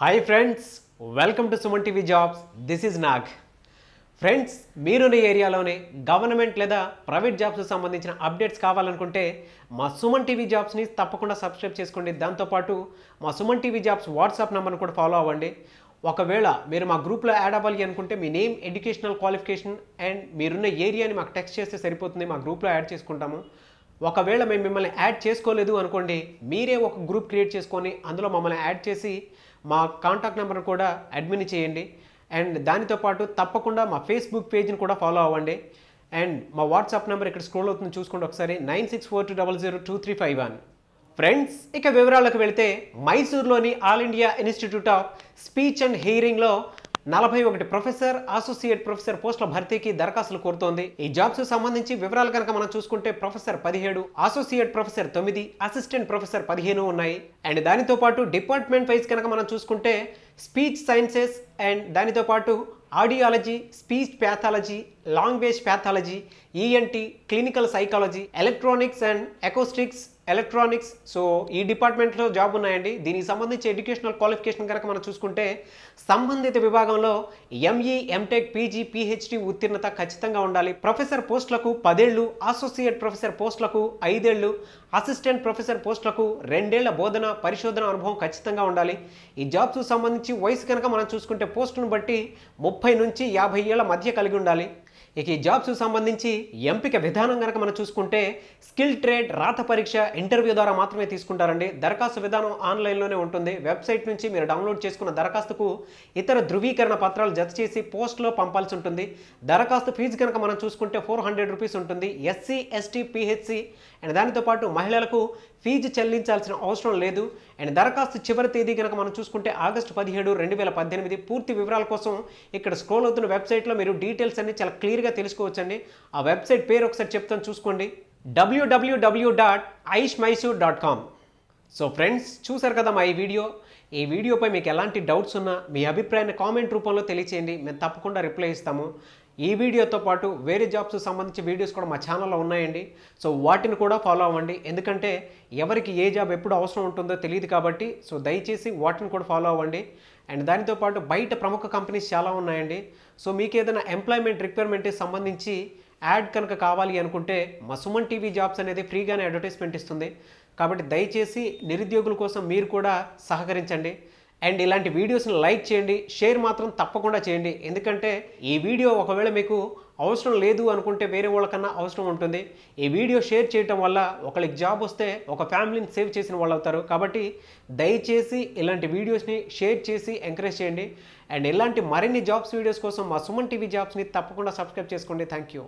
hi friends welcome to Suman TV jobs this is Nag friends మీరున్న ఏరియాలోనే government లేదా private జాబ్స్కి సంబంధించిన అప్డేట్స్ కావాలనుకుంటే మా సుమన్ టీవీ జాబ్స్ని తప్పకుండా సబ్స్క్రైబ్ చేసుకోండి దాంతోపాటు మా సుమన్ టీవీ జాబ్స్ వాట్సాప్ నెంబర్ను కూడా ఫాలో అవ్వండి ఒకవేళ మీరు మా గ్రూప్లో యాడ్ అవ్వాలి అనుకుంటే మీ నేమ్ ఎడ్యుకేషనల్ క్వాలిఫికేషన్ అండ్ మీరున్న ఏరియాని మాకు టెక్స్ట్ చేస్తే సరిపోతుంది మా గ్రూప్లో యాడ్ చేసుకుంటాము ఒకవేళ మేము మిమ్మల్ని యాడ్ చేసుకోలేదు అనుకోండి మీరే ఒక గ్రూప్ క్రియేట్ చేసుకొని అందులో మమ్మల్ని యాడ్ చేసి మా కాంటాక్ట్ నెంబర్ కూడా అడ్మిన్ చేయండి అండ్ దానితో పాటు తప్పకుండా మా ఫేస్బుక్ పేజ్ని కూడా ఫాలో అవ్వండి అండ్ మా వాట్సాప్ నెంబర్ ఇక్కడ స్క్రోల్ అవుతుంది చూసుకోండి ఒకసారి nine six four two double zero two three five one friends ఇక వివరాలకు వెళితే మైసూర్లోని all India institute of speech and హియరింగ్లో నలభై ఒకటి ప్రొఫెసర్ అసోసియేట్ ప్రొఫెసర్ పోస్టుల భర్తీకి దరఖాస్తులు కోరుతోంది ఈ జాబ్స్ సంబంధించి వివరాలు కనుక మనం చూసుకుంటే ప్రొఫెసర్ పదిహేడు అసోసియేట్ ప్రొఫెసర్ తొమ్మిది అసిస్టెంట్ ప్రొఫెసర్ పదిహేను ఉన్నాయి అండ్ దానితో పాటు డిపార్ట్మెంట్ వైజ్ కనుక మనం చూసుకుంటే స్పీచ్ సైన్సెస్ అండ్ దానితో పాటు audiology speech pathology language pathology ENT clinical psychology electronics and acoustics electronics so ఈ డిపార్ట్మెంట్లో జాబ్ ఉన్నాయండి దీనికి సంబంధించి ఎడ్యుకేషనల్ క్వాలిఫికేషన్ కనుక మనం చూసుకుంటే సంబంధిత విభాగంలో ఎంఈ ఎంటెక్ పీజీ పీహెచ్డీ ఉత్తీర్ణత ఖచ్చితంగా ఉండాలి ప్రొఫెసర్ పోస్టులకు పదేళ్లు అసోసియేట్ ప్రొఫెసర్ పోస్టులకు ఐదేళ్లు అసిస్టెంట్ ప్రొఫెసర్ పోస్టులకు రెండేళ్ల బోధన పరిశోధన అనుభవం ఖచ్చితంగా ఉండాలి ఈ జాబ్స్ సంబంధించి వయసు కనుక మనం చూసుకుంటే పోస్టును బట్టి ముప్పై నుంచి యాభై ఏళ్ల మధ్య కలిగి ఉండాలి ఇక ఈ జాబ్స్ సంబంధించి ఎంపిక విధానం కనుక మనం చూసుకుంటే స్కిల్ ట్రేడ్ రాత పరీక్ష ఇంటర్వ్యూ ద్వారా మాత్రమే తీసుకుంటారండి దరఖాస్తు విధానం ఆన్లైన్లోనే ఉంటుంది వెబ్సైట్ నుంచి మీరు డౌన్లోడ్ చేసుకున్న దరఖాస్తుకు ఇతర ధృవీకరణ పత్రాలు జత చేసి పోస్ట్లో పంపాల్సి ఉంటుంది దరఖాస్తు ఫీజు కనుక మనం చూసుకుంటే ఫోర్ హండ్రెడ్ రూపీస్ ఉంటుంది ఎస్సీ ఎస్టీ పిహెచ్సి అండ్ దానితో పాటు మహిళలకు ఫీజు చెల్లించాల్సిన అవసరం లేదు అండ్ దరఖాస్తు చివరి తేదీ కనుక మనం చూసుకుంటే ఆగస్టు పదిహేడు రెండు వేల పద్దెనిమిది పూర్తి వివరాల కోసం ఇక్కడ స్క్రోల్ అవుతున్న వెబ్సైట్లో మీరు డీటెయిల్స్ అన్ని చాలా క్లియర్ క్లియర్గా తెలుసుకోవచ్చండి ఆ వెబ్సైట్ పేరు ఒకసారి చెప్తాను చూసుకోండి డబ్ల్యూడబ్ల్యూడబ్ల్యూ dot AIISH Mysore dot com so friends చూసారు కదా మా ఈ వీడియో ఈ వీడియోపై మీకు ఎలాంటి డౌట్స్ ఉన్నా మీ అభిప్రాయాన్ని కామెంట్ రూపంలో తెలియచేయండి మేము తప్పకుండా రిప్లై ఇస్తాము ఈ వీడియోతో పాటు వేరే జాబ్స్ సంబంధించి వీడియోస్ కూడా మా ఛానల్లో ఉన్నాయండి సో వాటిని కూడా ఫాలో అవ్వండి ఎందుకంటే ఎవరికి ఏ జాబ్ ఎప్పుడు అవసరం ఉంటుందో తెలియదు కాబట్టి సో దయచేసి వాటిని కూడా ఫాలో అవ్వండి అండ్ దానితో పాటు బయట ప్రముఖ కంపెనీస్ చాలా ఉన్నాయండి సో మీకు ఏదైనా ఎంప్లాయ్మెంట్ రిక్వైర్మెంట్కి సంబంధించి యాడ్ కనుక కావాలి అనుకుంటే మా సుమన్ టీవీ జాబ్స్ అనేది ఫ్రీగానే అడ్వర్టైజ్మెంట్ ఇస్తుంది కాబట్టి దయచేసి నిరుద్యోగుల కోసం మీరు కూడా సహకరించండి అండ్ ఇలాంటి వీడియోస్ని లైక్ చేయండి షేర్ మాత్రం తప్పకుండా చేయండి ఎందుకంటే ఈ వీడియో ఒకవేళ మీకు అవసరం లేదు అనుకుంటే వేరే వాళ్ళకన్నా అవసరం ఉంటుంది ఈ వీడియో షేర్ చేయటం వల్ల ఒకరికి జాబ్ వస్తే ఒక ఫ్యామిలీని సేవ్ చేసిన వాళ్ళు అవుతారు కాబట్టి దయచేసి ఇలాంటి వీడియోస్ని షేర్ చేసి ఎంకరేజ్ చేయండి అండ్ ఇలాంటి మరిన్ని జాబ్స్ వీడియోస్ కోసం మా సుమన్ టీవీ జాబ్స్ని తప్పకుండా సబ్స్క్రైబ్ చేసుకోండి థ్యాంక్ యూ